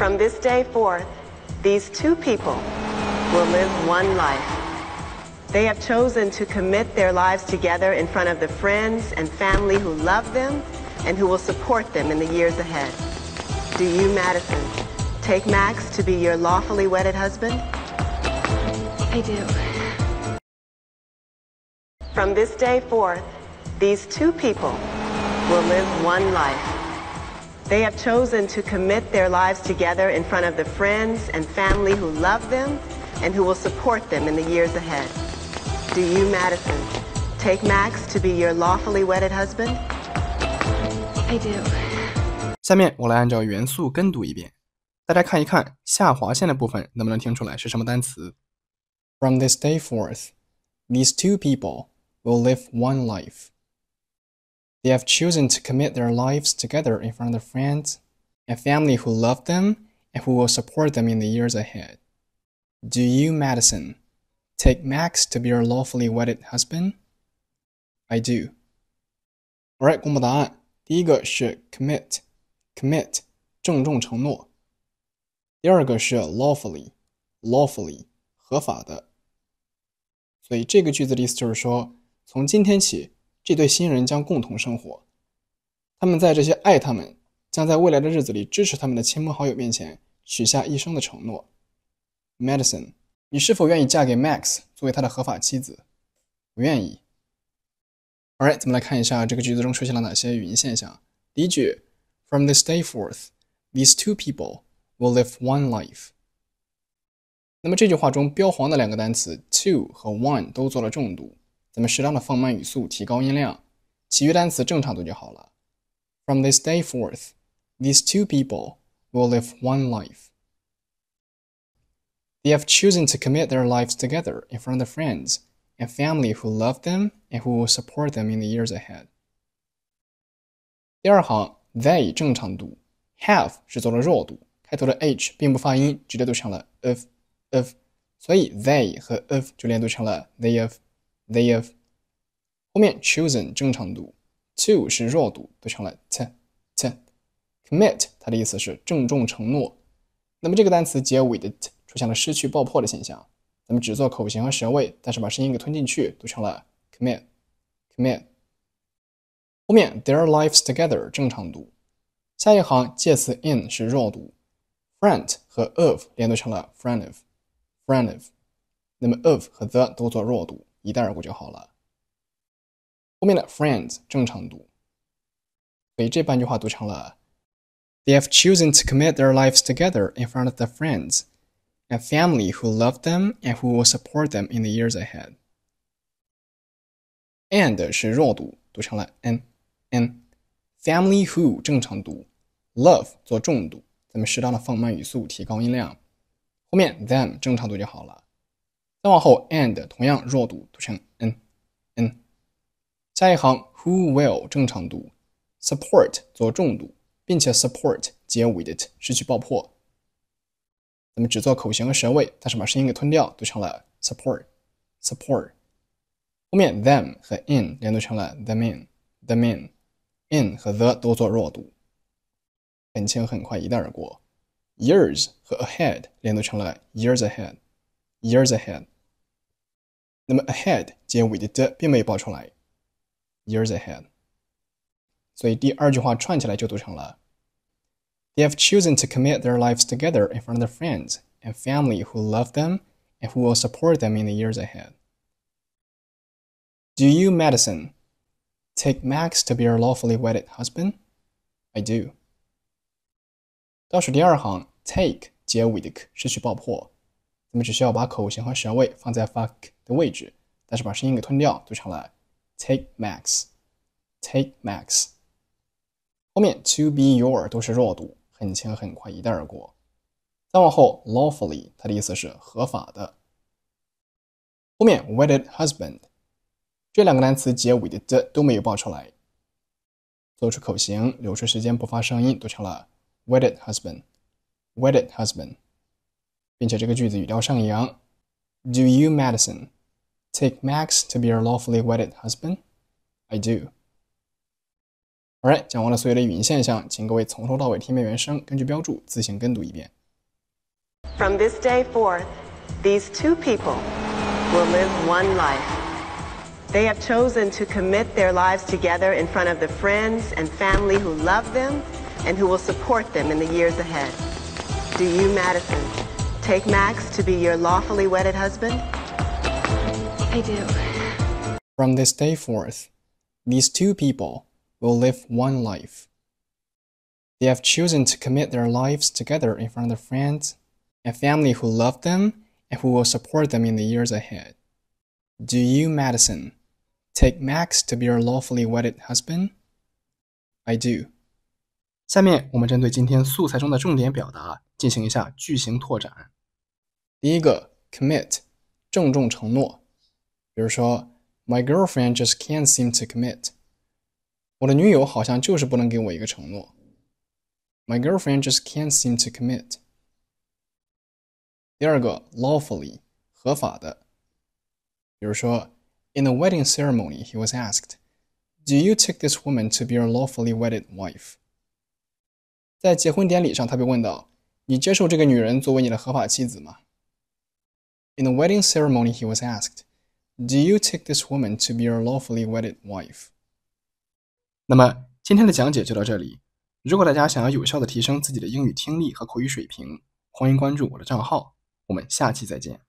From this day forth, these two people will live one life. They have chosen to commit their lives together in front of the friends and family who love them and who will support them in the years ahead. Do you, Madison, take Max to be your lawfully wedded husband? I do. From this day forth, these two people will live one life. They have chosen to commit their lives together in front of the friends and family who love them and who will support them in the years ahead. Do you, Madison, take Max to be your lawfully wedded husband? I do. 下面我来按照元素跟读一遍，大家看一看下划线的部分能不能听出来是什么单词。From this day forth, these two people will live one life. They have chosen to commit their lives together in front of friends and family who love them and who will support them in the years ahead. Do you, Madison, take Max to be your lawfully wedded husband? I do. Alright，公布答案。第一个是 commit，commit 郑重承诺；第二个是 lawfully，lawfully 合法的。所以这个句子的意思就是说，从今天起。这对新人将共同生活，他们在这些爱他们、将在未来的日子里支持他们的亲朋好友面前许下一生的承诺。Madison，你是否愿意嫁给 Max 作为他的合法妻子？不愿意。All right，咱们来看一下这个句子中出现了哪些语音现象。第一句，From this day forth，these two people will live one life。那么这句话中标黄的两个单词 “two” 和 “one” 都做了重读。咱们适当的放慢语速，提高音量，其余单词正常读就好了。From this day forth, these two people will live one life. They have chosen to commit their lives together in front of friends and family who love them and who will support them in the years ahead. 第二行，they 正常读，have 是做了弱读，开头的 h 并不发音，直接读成了 of of，所以 they 和 of 就连读成了 they of。They of，后面 chosen 正常读 t o 是弱读，读成了 t t。Commit，它的意思是郑重承诺。那么这个单词结尾的 t 出现了失去爆破的现象，咱们只做口型和舌位，但是把声音给吞进去，读成了 commit commit。后面 their lives together 正常读。下一行介词 in 是弱读，friend 和 of 连读成了 friend of friend of。那么 of 和 the 都做弱读。一带而过就好了。后面的 friends 正常读，所以这半句话读成了：They have chosen to commit their lives together in front of their friends and family who love them and who will support them in the years ahead. And 是弱读，读成了 n family who 正常读，love 做重读，咱们适当的放慢语速，提高音量。后面 them 正常读就好了。再往后，and 同样弱读读成 n，n。下一行，who will 正常读，support 做重读，并且 support 结尾的 t 失去爆破，咱们只做口型和舌位，但是把声音给吞掉，读成了 support，support。后面 them 和 in 连读成了 the men，the men，in 和 the 都做弱读。感情很快一带而过。years 和 ahead 连读成了 years ahead。years ahead。那么 ahead 结尾的 ahead。所以第二句话串起来就读成了：They have chosen to commit their lives together in front of their friends and family who love them and who will support them in the years ahead. Do you, Madison, take Max to be your lawfully wedded husband? I do. 倒数第二行 take 结尾的 k 是去爆破。我们只需要把口型和舌位放在 “fuck” 的位置，但是把声音给吞掉，读成了 “take max”。take max。后面 “to be your” 都是弱读，很轻很快一带而过。再往后，“lawfully” 它的意思是合法的。后面 “wedded husband” 这两个单词结尾的的都没有爆出来，做出口型，留出时间不发声音，读成了 “wedded husband”。wedded husband。并且这个句子语调上扬。Do you, Madison, take Max to be your lawfully wedded husband? I do. Alright，讲完了所有的语音现象，请各位从头到尾听遍原声，根据标注自行跟读一遍。From this day forth, these two people will live one life. They have chosen to commit their lives together in front of the friends and family who love them and who will support them in the years ahead. Do you, Madison? take Max to be your lawfully wedded husband? I do. From this day forth, these two people will live one life. They have chosen to commit their lives together in front of friends and family who love them and who will support them in the years ahead. Do you, Madison, take Max to be your lawfully wedded husband? I do. 下面我们针对今天素材中的重点表达进行一下句型拓展。第一个，commit，郑重承诺。比如说，My girlfriend just can't seem to commit。我的女友好像就是不能给我一个承诺。My girlfriend just can't seem to commit。第二个，lawfully，合法的。比如说，In a wedding ceremony, he was asked, "Do you take this woman to be your lawfully wedded wife?" 在结婚典礼上，他被问到：“你接受这个女人作为你的合法妻子吗？” In the wedding ceremony, he was asked, "Do you take this woman to be your lawfully wedded wife?" 那么今天的讲解就到这里。如果大家想要有效的提升自己的英语听力和口语水平，欢迎关注我的账号。我们下期再见。